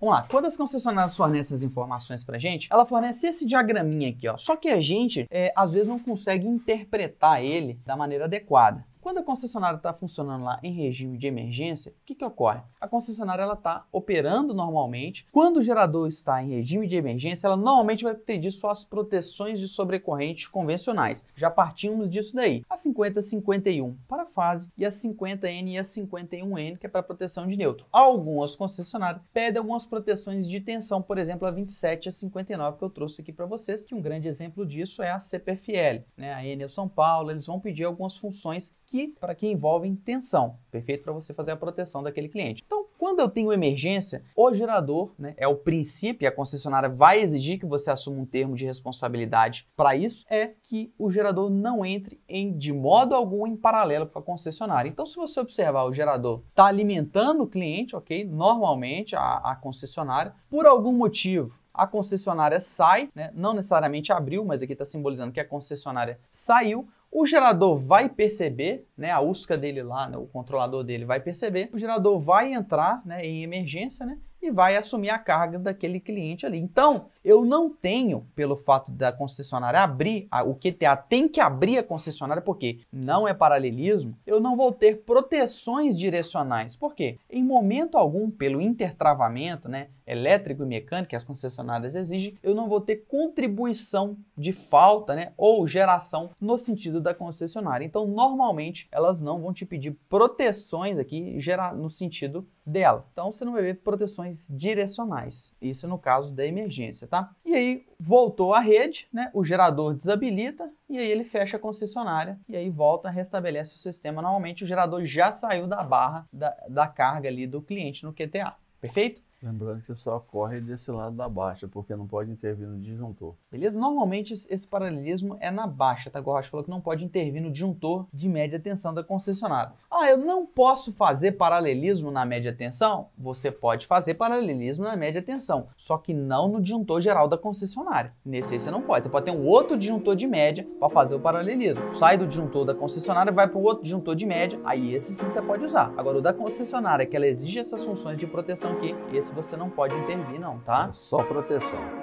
Vamos lá, quando as concessionárias fornecem as informações para a gente, ela fornece esse diagraminha aqui, ó. Só que a gente, é, às vezes, não consegue interpretar ele da maneira adequada. Quando a concessionária está funcionando lá em regime de emergência, o que, que ocorre? A concessionária está operando normalmente. Quando o gerador está em regime de emergência, ela normalmente vai pedir só as proteções de sobrecorrente convencionais. Já partimos disso daí. A 5051. Para fase, e a 50N e a 51N, que é para proteção de neutro. Algumas concessionárias pedem algumas proteções de tensão, por exemplo, a 27 e a 59, que eu trouxe aqui para vocês, que um grande exemplo disso é a CPFL, né? a Enel São Paulo, eles vão pedir algumas funções que para que envolvem tensão, perfeito para você fazer a proteção daquele cliente. Então, quando eu tenho emergência, o gerador, né, é o princípio, a concessionária vai exigir que você assuma um termo de responsabilidade para isso, é que o gerador não entre em de modo algum em paralelo com a concessionária. Então, se você observar o gerador está alimentando o cliente, ok, normalmente a, a concessionária, por algum motivo a concessionária sai, né? não necessariamente abriu, mas aqui está simbolizando que a concessionária saiu, o gerador vai perceber, né, a USCA dele lá, né, o controlador dele vai perceber, o gerador vai entrar né, em emergência né, e vai assumir a carga daquele cliente ali. Então, eu não tenho, pelo fato da concessionária abrir, a, o QTA tem que abrir a concessionária, porque não é paralelismo, eu não vou ter proteções direcionais. Por quê? Em momento algum, pelo intertravamento, né, elétrico e mecânico que as concessionárias exigem, eu não vou ter contribuição de falta, né, ou geração no sentido da concessionária. Então, normalmente, elas não vão te pedir proteções aqui gerar no sentido dela. Então você não vai ver proteções direcionais. Isso no caso da emergência, tá? E aí voltou a rede, né? O gerador desabilita e aí ele fecha a concessionária e aí volta, restabelece o sistema. Normalmente o gerador já saiu da barra da, da carga ali do cliente no QTA. Perfeito? Lembrando que só corre desse lado da baixa, porque não pode intervir no disjuntor. Beleza? Normalmente esse paralelismo é na baixa, tá? Gorrocha falou que não pode intervir no disjuntor de média tensão da concessionária. Ah, eu não posso fazer paralelismo na média tensão? Você pode fazer paralelismo na média tensão, só que não no disjuntor geral da concessionária. Nesse aí você não pode. Você pode ter um outro disjuntor de média para fazer o paralelismo. Sai do disjuntor da concessionária, vai para o outro disjuntor de média, aí esse sim você pode usar. Agora, o da concessionária, que ela exige essas funções de proteção aqui, esse você não pode intervir não, tá? É só proteção.